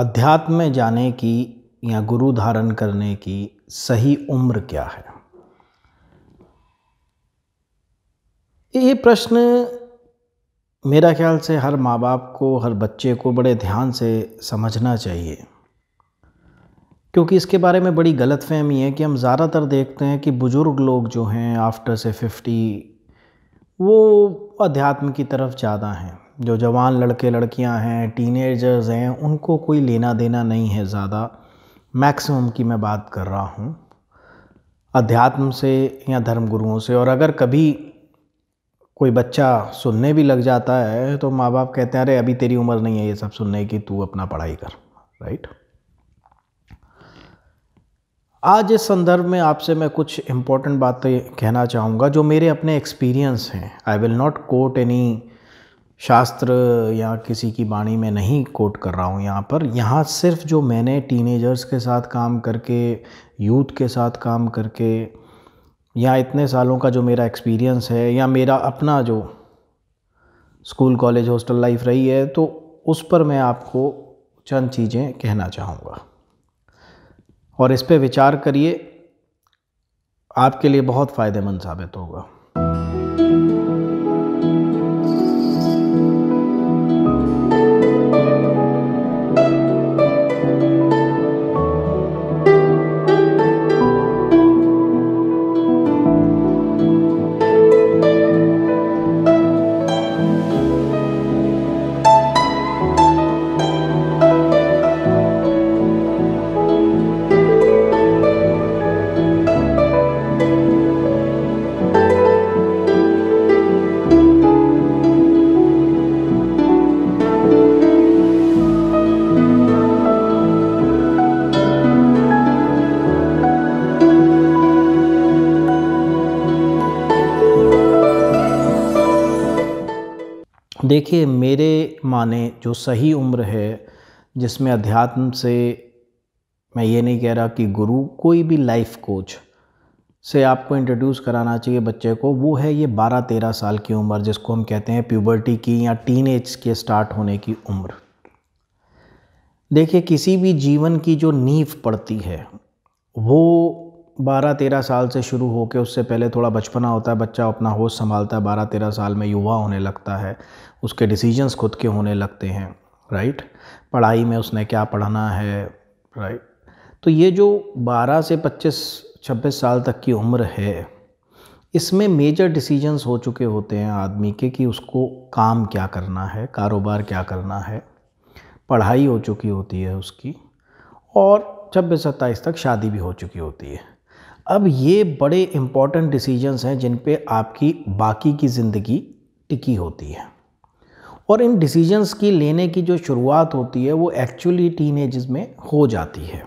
अध्यात्म में जाने की या गुरु धारण करने की सही उम्र क्या है ये प्रश्न मेरा ख्याल से हर माँ बाप को हर बच्चे को बड़े ध्यान से समझना चाहिए क्योंकि इसके बारे में बड़ी गलत फहमी है कि हम ज़्यादातर देखते हैं कि बुज़ुर्ग लोग जो हैं आफ्टर से फिफ्टी वो अध्यात्म की तरफ ज़्यादा हैं जो जवान लड़के लड़कियां हैं टीनेजर्स हैं उनको कोई लेना देना नहीं है ज़्यादा मैक्सिमम की मैं बात कर रहा हूँ अध्यात्म से या धर्म गुरुओं से और अगर कभी कोई बच्चा सुनने भी लग जाता है तो माँ बाप कहते हैं अरे अभी तेरी उम्र नहीं है ये सब सुनने की तू अपना पढ़ाई कर राइट आज इस संदर्भ में आपसे मैं कुछ इम्पोर्टेंट बातें कहना चाहूँगा जो मेरे अपने एक्सपीरियंस हैं I will not quote any shastra या किसी की बाणी में नहीं कोट कर रहा हूँ यहाँ पर यहाँ सिर्फ जो मैंने टीनेजर्स के साथ काम करके यूथ के साथ काम करके या इतने सालों का जो मेरा एक्सपीरियंस है या मेरा अपना जो स्कूल कॉलेज हॉस्टल लाइफ रही है तो उस पर मैं आपको चंद चीज़ें कहना चाहूँगा और इस पर विचार करिए आपके लिए बहुत फ़ायदेमंद साबित होगा देखिए मेरे माने जो सही उम्र है जिसमें अध्यात्म से मैं ये नहीं कह रहा कि गुरु कोई भी लाइफ कोच से आपको इंट्रोड्यूस कराना चाहिए बच्चे को वो है ये बारह तेरह साल की उम्र जिसको हम कहते हैं प्यूबर्टी की या टीन के स्टार्ट होने की उम्र देखिए किसी भी जीवन की जो नींव पड़ती है वो बारह तेरह साल से शुरू हो के उससे पहले थोड़ा बचपना होता है बच्चा अपना होश संभालता है बारह तेरह साल में युवा होने लगता है उसके डिसीजंस खुद के होने लगते हैं राइट पढ़ाई में उसने क्या पढ़ना है राइट तो ये जो बारह से पच्चीस छब्बीस साल तक की उम्र है इसमें मेजर डिसीजंस हो चुके होते हैं आदमी के कि उसको काम क्या करना है कारोबार क्या करना है पढ़ाई हो चुकी होती है उसकी और छब्बीस सत्ताईस तक शादी भी हो चुकी होती है अब ये बड़े इम्पॉर्टेंट डिसीजंस हैं जिन पे आपकी बाकी की ज़िंदगी टिकी होती है और इन डिसीजंस की लेने की जो शुरुआत होती है वो एक्चुअली टीन में हो जाती है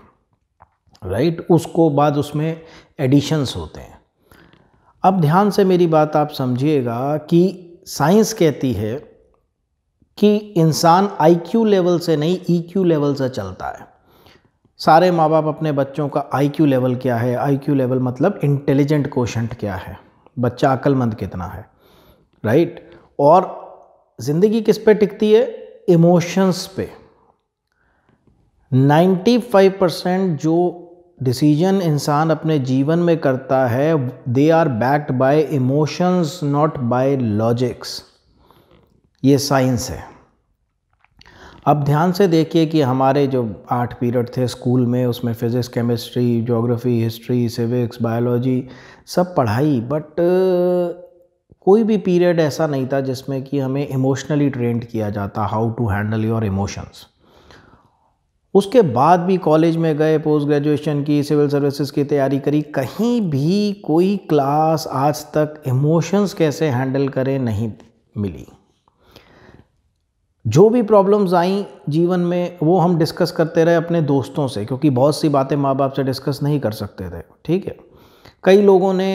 राइट right? उसको बाद उसमें एडिशंस होते हैं अब ध्यान से मेरी बात आप समझिएगा कि साइंस कहती है कि इंसान आईक्यू लेवल से नहीं ईक्यू e लेवल से चलता है सारे माँ बाप अपने बच्चों का आईक्यू लेवल क्या है आईक्यू लेवल मतलब इंटेलिजेंट कोशंट क्या है बच्चा अक्लमंद कितना है राइट और ज़िंदगी किस पे टिकती है इमोशंस पे 95 परसेंट जो डिसीजन इंसान अपने जीवन में करता है they are backed by emotions not by logics ये साइंस है अब ध्यान से देखिए कि हमारे जो आठ पीरियड थे स्कूल में उसमें physics chemistry geography history civics biology सब पढ़ाई बट कोई भी पीरियड ऐसा नहीं था जिसमें कि हमें इमोशनली ट्रेंड किया जाता how to handle your emotions उसके बाद भी कॉलेज में गए पोस्ट ग्रेजुएशन की सिविल सर्विसेज की तैयारी करी कहीं भी कोई क्लास आज तक इमोशंस कैसे हैंडल करें नहीं मिली जो भी प्रॉब्लम्स आई जीवन में वो हम डिस्कस करते रहे अपने दोस्तों से क्योंकि बहुत सी बातें माँ बाप से डिस्कस नहीं कर सकते थे ठीक है कई लोगों ने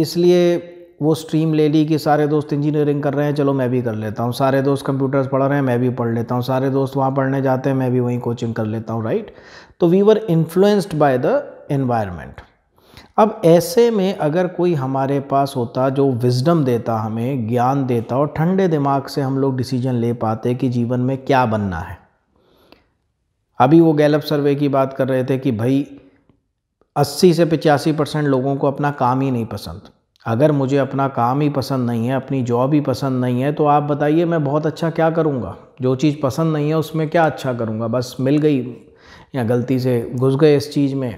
इसलिए वो स्ट्रीम ले ली कि सारे दोस्त इंजीनियरिंग कर रहे हैं चलो मैं भी कर लेता हूँ सारे दोस्त कंप्यूटर्स पढ़ रहे हैं मैं भी पढ़ लेता हूँ सारे दोस्त वहाँ पढ़ने जाते हैं मैं भी वहीं कोचिंग कर लेता हूँ राइट तो we were influenced by the environment अब ऐसे में अगर कोई हमारे पास होता जो विजडम देता हमें ज्ञान देता और ठंडे दिमाग से हम लोग डिसीजन ले पाते कि जीवन में क्या बनना है अभी वो गैलप सर्वे की बात कर रहे थे कि भाई 80 से पचासी परसेंट लोगों को अपना काम ही नहीं पसंद अगर मुझे अपना काम ही पसंद नहीं है अपनी जॉब ही पसंद नहीं है तो आप बताइए मैं बहुत अच्छा क्या करूँगा जो चीज़ पसंद नहीं है उसमें क्या अच्छा करूँगा बस मिल गई या गलती से घुस गए इस चीज़ में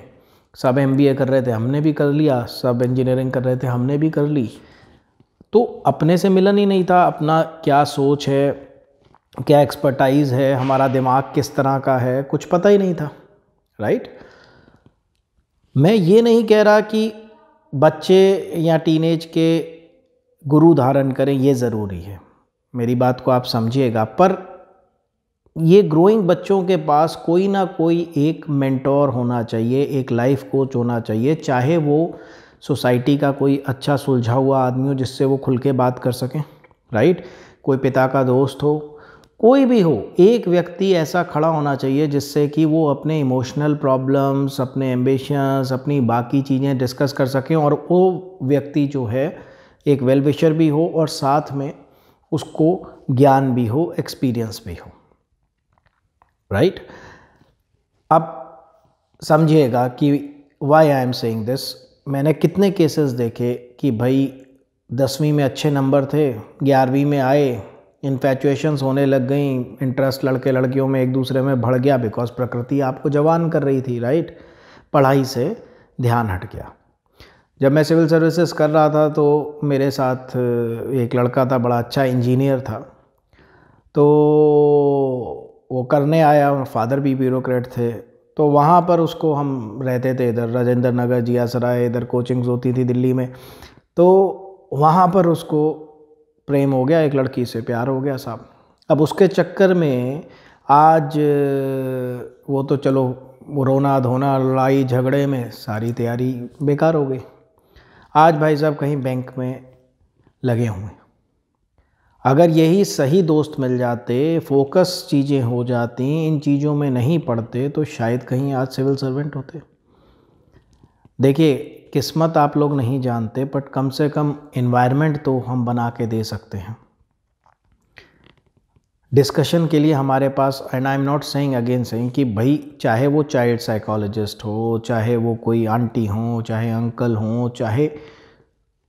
सब एम कर रहे थे हमने भी कर लिया सब इंजीनियरिंग कर रहे थे हमने भी कर ली तो अपने से मिलन ही नहीं था अपना क्या सोच है क्या एक्सपर्टाइज़ है हमारा दिमाग किस तरह का है कुछ पता ही नहीं था राइट मैं ये नहीं कह रहा कि बच्चे या टीनेज के गुरु धारण करें ये ज़रूरी है मेरी बात को आप समझिएगा पर ये ग्रोइंग बच्चों के पास कोई ना कोई एक मेंटोर होना चाहिए एक लाइफ कोच होना चाहिए चाहे वो सोसाइटी का कोई अच्छा सुलझा हुआ आदमी हो जिससे वो खुल के बात कर सकें राइट कोई पिता का दोस्त हो कोई भी हो एक व्यक्ति ऐसा खड़ा होना चाहिए जिससे कि वो अपने इमोशनल प्रॉब्लम्स अपने एम्बिशंस अपनी बाकी चीज़ें डिस्कस कर सकें और वो व्यक्ति जो है एक वेलविशर भी हो और साथ में उसको ज्ञान भी हो एक्सपीरियंस भी हो राइट अब समझिएगा कि why I am saying this मैंने कितने केसेस देखे कि भाई दसवीं में अच्छे नंबर थे ग्यारहवीं में आए इन्फेचुएशंस होने लग गई इंटरेस्ट लड़के लड़कियों में एक दूसरे में बढ़ गया बिकॉज प्रकृति आपको जवान कर रही थी राइट पढ़ाई से ध्यान हट गया जब मैं सिविल सर्विसेज कर रहा था तो मेरे साथ एक लड़का था बड़ा अच्छा इंजीनियर था तो वो करने आया और फादर भी ब्यूरोक्रेट थे तो वहाँ पर उसको हम रहते थे इधर राजेंद्र नगर जिया सराय इधर कोचिंग्स होती थी दिल्ली में तो वहाँ पर उसको प्रेम हो गया एक लड़की से प्यार हो गया साहब अब उसके चक्कर में आज वो तो चलो वो रोना धोना लड़ाई झगड़े में सारी तैयारी बेकार हो गई आज भाई साहब कहीं बैंक में लगे हुए अगर यही सही दोस्त मिल जाते फोकस चीज़ें हो जाती इन चीज़ों में नहीं पढ़ते तो शायद कहीं आज सिविल सर्वेंट होते देखिए किस्मत आप लोग नहीं जानते बट कम से कम इन्वायरमेंट तो हम बना के दे सकते हैं डिस्कशन के लिए हमारे पास and I am not saying again saying कि भाई चाहे वो चाइल्ड साइकोलॉजिस्ट हो चाहे वो कोई आंटी हो चाहे अंकल हो चाहे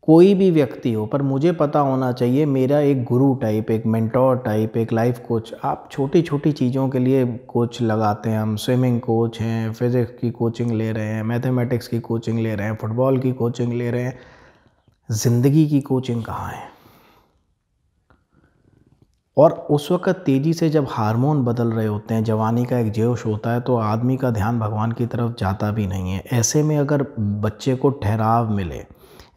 कोई भी व्यक्ति हो पर मुझे पता होना चाहिए मेरा एक गुरु टाइप एक मेंटोर टाइप एक लाइफ कोच आप छोटी छोटी चीज़ों के लिए कोच लगाते हैं हम स्विमिंग कोच हैं फिज़िक्स की कोचिंग ले रहे हैं मैथमेटिक्स की कोचिंग ले रहे हैं फुटबॉल की कोचिंग ले रहे हैं ज़िंदगी की कोचिंग कहाँ है और उस वक़्त तेज़ी से जब हार्मोन बदल रहे होते हैं जवानी का एक जोश होता है तो आदमी का ध्यान भगवान की तरफ जाता भी नहीं है ऐसे में अगर बच्चे को ठहराव मिले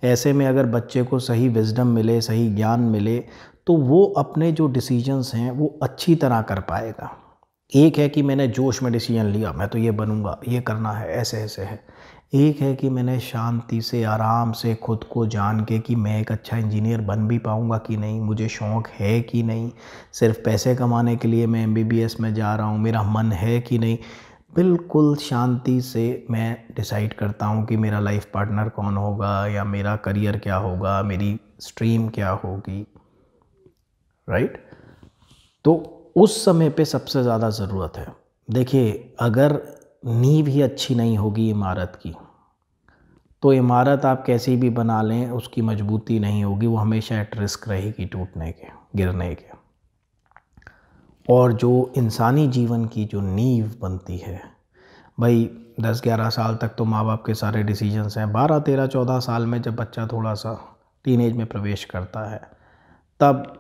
ऐसे में अगर बच्चे को सही विजडम मिले सही ज्ञान मिले तो वो अपने जो डिसीजंस हैं वो अच्छी तरह कर पाएगा एक है कि मैंने जोश में डिसीजन लिया मैं तो ये बनूँगा ये करना है ऐसे ऐसे है एक है कि मैंने शांति से आराम से खुद को जान के कि मैं एक अच्छा इंजीनियर बन भी पाऊँगा कि नहीं मुझे शौक़ है कि नहीं सिर्फ पैसे कमाने के लिए मैं एमबीबीएस में जा रहा हूँ मेरा मन है कि नहीं बिल्कुल शांति से मैं डिसाइड करता हूँ कि मेरा लाइफ पार्टनर कौन होगा या मेरा करियर क्या होगा मेरी स्ट्रीम क्या होगी राइट right? तो उस समय पे सबसे ज़्यादा ज़रूरत है देखिए अगर नींव ही अच्छी नहीं होगी इमारत की तो इमारत आप कैसी भी बना लें उसकी मजबूती नहीं होगी वो हमेशा एट रिस्क रहेगी टूटने के गिरने के और जो इंसानी जीवन की जो नींव बनती है भाई दस ग्यारह साल तक तो माँ बाप के सारे डिसीजंस हैं बारह तेरह चौदह साल में जब बच्चा थोड़ा सा टीनेज में प्रवेश करता है तब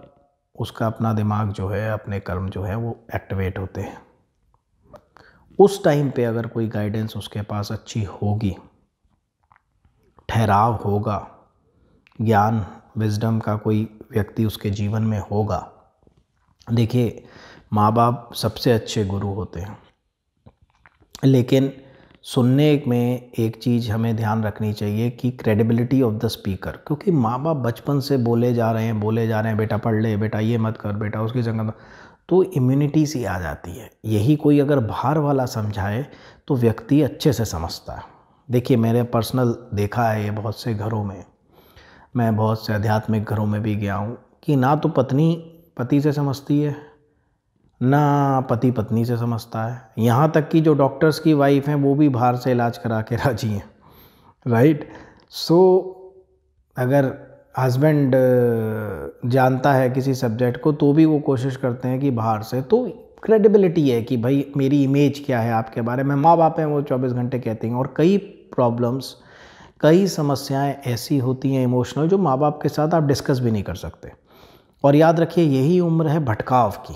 उसका अपना दिमाग जो है अपने कर्म जो है वो एक्टिवेट होते हैं उस टाइम पे अगर कोई गाइडेंस उसके पास अच्छी होगी ठहराव होगा ज्ञान विजडम का कोई व्यक्ति उसके जीवन में होगा देखिए माँ बाप सबसे अच्छे गुरु होते हैं लेकिन सुनने में एक चीज़ हमें ध्यान रखनी चाहिए कि क्रेडिबिलिटी ऑफ द स्पीकर क्योंकि माँ बाप बचपन से बोले जा रहे हैं बोले जा रहे हैं बेटा पढ़ ले बेटा ये मत कर बेटा उसकी जगह तो इम्यूनिटी सी आ जाती है यही कोई अगर बाहर वाला समझाए तो व्यक्ति अच्छे से समझता है देखिए मैंने पर्सनल देखा है ये बहुत से घरों में मैं बहुत से आध्यात्मिक घरों में भी गया हूँ कि ना तो पत्नी पति से समझती है ना पति पत्नी से समझता है यहाँ तक कि जो डॉक्टर्स की वाइफ हैं वो भी बाहर से इलाज करा के राजी हैं राइट सो अगर हस्बैंड जानता है किसी सब्जेक्ट को तो भी वो कोशिश करते हैं कि बाहर से तो क्रेडिबिलिटी है कि भाई मेरी इमेज क्या है आपके बारे में माँ बाप हैं वो 24 घंटे कहते हैं और कई प्रॉब्लम्स कई समस्याएं ऐसी होती हैं इमोशनल जो माँ बाप के साथ आप डिस्कस भी नहीं कर सकते और याद रखिए यही उम्र है भटकाव की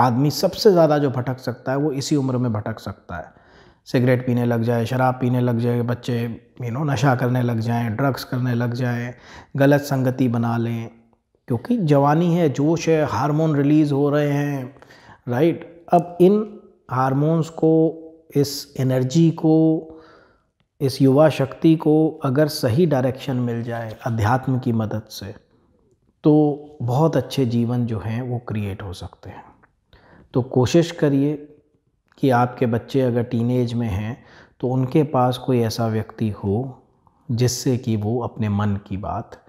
आदमी सबसे ज़्यादा जो भटक सकता है वो इसी उम्र में भटक सकता है सिगरेट पीने लग जाए शराब पीने लग जाए बच्चे यू नो नशा करने लग जाएं ड्रग्स करने लग जाएं गलत संगति बना लें क्योंकि जवानी है जोश है हार्मोन रिलीज़ हो रहे हैं राइट अब इन हार्मोन्स को इस एनर्जी को इस युवा शक्ति को अगर सही डायरेक्शन मिल जाए अध्यात्म की मदद से तो बहुत अच्छे जीवन जो हैं वो क्रिएट हो सकते हैं तो कोशिश करिए कि आपके बच्चे अगर टीनेज में हैं तो उनके पास कोई ऐसा व्यक्ति हो जिससे कि वो अपने मन की बात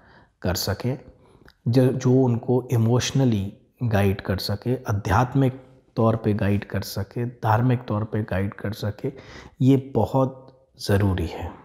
कर सके जो जो उनको इमोशनली गाइड कर सके आध्यात्मिक तौर पे गाइड कर सके धार्मिक तौर पे गाइड कर सके ये बहुत ज़रूरी है